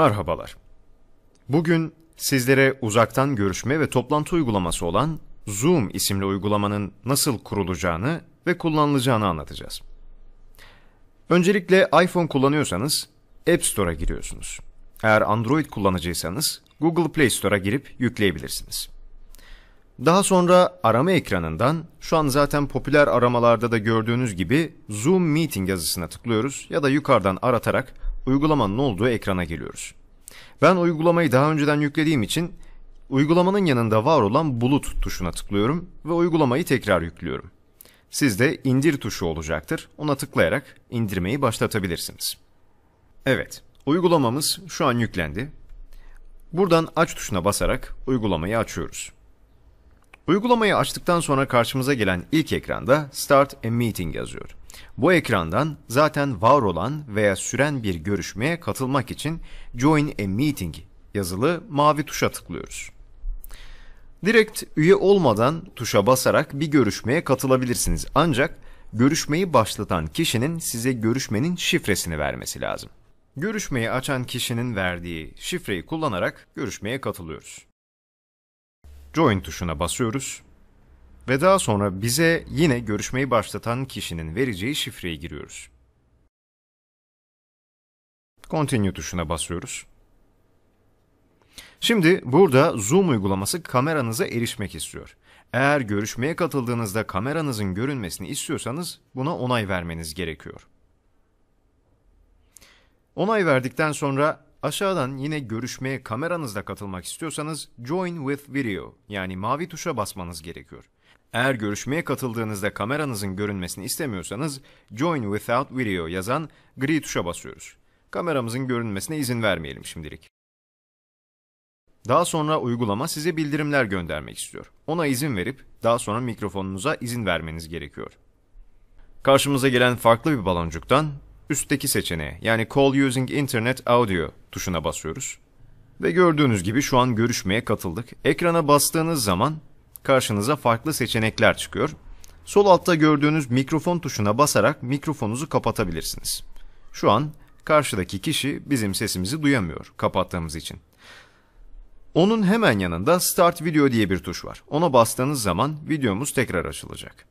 Merhabalar. Bugün sizlere uzaktan görüşme ve toplantı uygulaması olan Zoom isimli uygulamanın nasıl kurulacağını ve kullanılacağını anlatacağız. Öncelikle iPhone kullanıyorsanız App Store'a giriyorsunuz. Eğer Android kullanıcıysanız Google Play Store'a girip yükleyebilirsiniz. Daha sonra arama ekranından şu an zaten popüler aramalarda da gördüğünüz gibi Zoom Meeting yazısına tıklıyoruz ya da yukarıdan aratarak uygulamanın olduğu ekrana geliyoruz. Ben uygulamayı daha önceden yüklediğim için uygulamanın yanında var olan bulut tuşuna tıklıyorum ve uygulamayı tekrar yüklüyorum. Sizde indir tuşu olacaktır. Ona tıklayarak indirmeyi başlatabilirsiniz. Evet, uygulamamız şu an yüklendi. Buradan aç tuşuna basarak uygulamayı açıyoruz. Uygulamayı açtıktan sonra karşımıza gelen ilk ekranda Start a Meeting yazıyor. Bu ekrandan zaten var olan veya süren bir görüşmeye katılmak için Join a Meeting yazılı mavi tuşa tıklıyoruz. Direkt üye olmadan tuşa basarak bir görüşmeye katılabilirsiniz ancak görüşmeyi başlatan kişinin size görüşmenin şifresini vermesi lazım. Görüşmeyi açan kişinin verdiği şifreyi kullanarak görüşmeye katılıyoruz join tuşuna basıyoruz ve daha sonra bize yine görüşmeyi başlatan kişinin vereceği şifreyi giriyoruz. Continue tuşuna basıyoruz. Şimdi burada Zoom uygulaması kameranıza erişmek istiyor. Eğer görüşmeye katıldığınızda kameranızın görünmesini istiyorsanız buna onay vermeniz gerekiyor. Onay verdikten sonra Aşağıdan yine görüşmeye kameranızla katılmak istiyorsanız Join with Video yani mavi tuşa basmanız gerekiyor. Eğer görüşmeye katıldığınızda kameranızın görünmesini istemiyorsanız Join without Video yazan gri tuşa basıyoruz. Kameramızın görünmesine izin vermeyelim şimdilik. Daha sonra uygulama size bildirimler göndermek istiyor. Ona izin verip daha sonra mikrofonunuza izin vermeniz gerekiyor. Karşımıza gelen farklı bir baloncuktan üstteki seçeneğe yani Call Using Internet Audio tuşuna basıyoruz. Ve gördüğünüz gibi şu an görüşmeye katıldık. Ekrana bastığınız zaman karşınıza farklı seçenekler çıkıyor. Sol altta gördüğünüz mikrofon tuşuna basarak mikrofonunuzu kapatabilirsiniz. Şu an karşıdaki kişi bizim sesimizi duyamıyor kapattığımız için. Onun hemen yanında Start Video diye bir tuş var. Ona bastığınız zaman videomuz tekrar açılacak.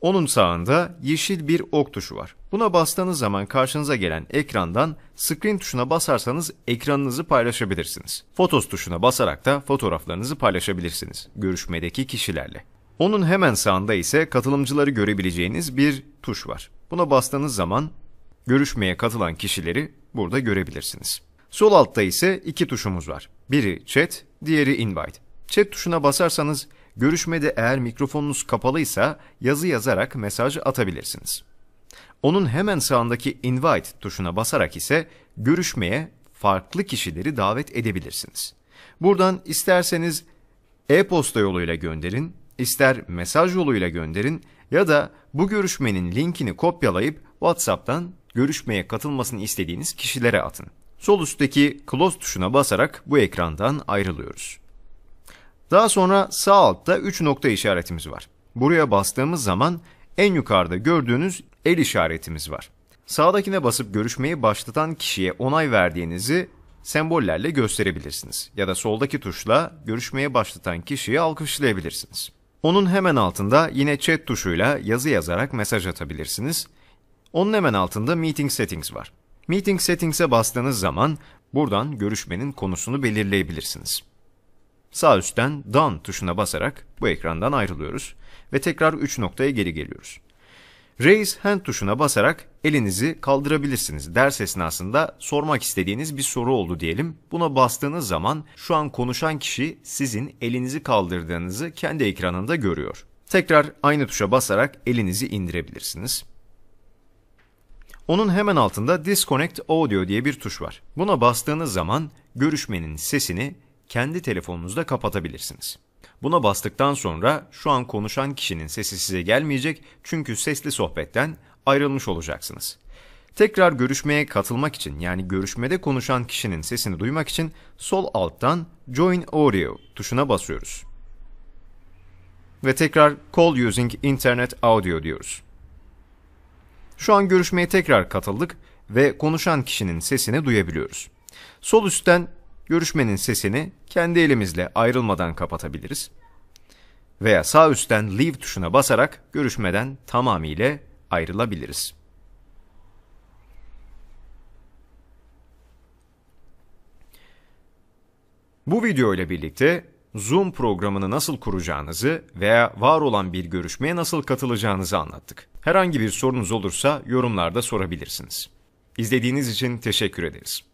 Onun sağında yeşil bir ok tuşu var. Buna bastığınız zaman karşınıza gelen ekrandan screen tuşuna basarsanız ekranınızı paylaşabilirsiniz. Fotos tuşuna basarak da fotoğraflarınızı paylaşabilirsiniz görüşmedeki kişilerle. Onun hemen sağında ise katılımcıları görebileceğiniz bir tuş var. Buna bastığınız zaman görüşmeye katılan kişileri burada görebilirsiniz. Sol altta ise iki tuşumuz var. Biri chat, diğeri invite. Chat tuşuna basarsanız Görüşmede eğer mikrofonunuz kapalıysa yazı yazarak mesaj atabilirsiniz. Onun hemen sağındaki invite tuşuna basarak ise görüşmeye farklı kişileri davet edebilirsiniz. Buradan isterseniz e-posta yoluyla gönderin, ister mesaj yoluyla gönderin ya da bu görüşmenin linkini kopyalayıp WhatsApp'tan görüşmeye katılmasını istediğiniz kişilere atın. Sol üstteki close tuşuna basarak bu ekrandan ayrılıyoruz. Daha sonra sağ altta 3 nokta işaretimiz var. Buraya bastığımız zaman en yukarıda gördüğünüz el işaretimiz var. Sağdakine basıp görüşmeyi başlatan kişiye onay verdiğinizi sembollerle gösterebilirsiniz. Ya da soldaki tuşla görüşmeye başlatan kişiyi alkışlayabilirsiniz. Onun hemen altında yine chat tuşuyla yazı yazarak mesaj atabilirsiniz. Onun hemen altında Meeting Settings var. Meeting Settings'e bastığınız zaman buradan görüşmenin konusunu belirleyebilirsiniz. Sağ üstten Done tuşuna basarak bu ekrandan ayrılıyoruz ve tekrar 3 noktaya geri geliyoruz. Raise Hand tuşuna basarak elinizi kaldırabilirsiniz. Ders esnasında sormak istediğiniz bir soru oldu diyelim. Buna bastığınız zaman şu an konuşan kişi sizin elinizi kaldırdığınızı kendi ekranında görüyor. Tekrar aynı tuşa basarak elinizi indirebilirsiniz. Onun hemen altında Disconnect Audio diye bir tuş var. Buna bastığınız zaman görüşmenin sesini kendi telefonunuzda kapatabilirsiniz. Buna bastıktan sonra şu an konuşan kişinin sesi size gelmeyecek çünkü sesli sohbetten ayrılmış olacaksınız. Tekrar görüşmeye katılmak için yani görüşmede konuşan kişinin sesini duymak için sol alttan Join Audio tuşuna basıyoruz. Ve tekrar Call Using Internet Audio diyoruz. Şu an görüşmeye tekrar katıldık ve konuşan kişinin sesini duyabiliyoruz. Sol üstten görüşmenin sesini kendi elimizle ayrılmadan kapatabiliriz. Veya sağ üstten leave tuşuna basarak görüşmeden tamamıyla ayrılabiliriz. Bu video ile birlikte Zoom programını nasıl kuracağınızı veya var olan bir görüşmeye nasıl katılacağınızı anlattık. Herhangi bir sorunuz olursa yorumlarda sorabilirsiniz. İzlediğiniz için teşekkür ederiz.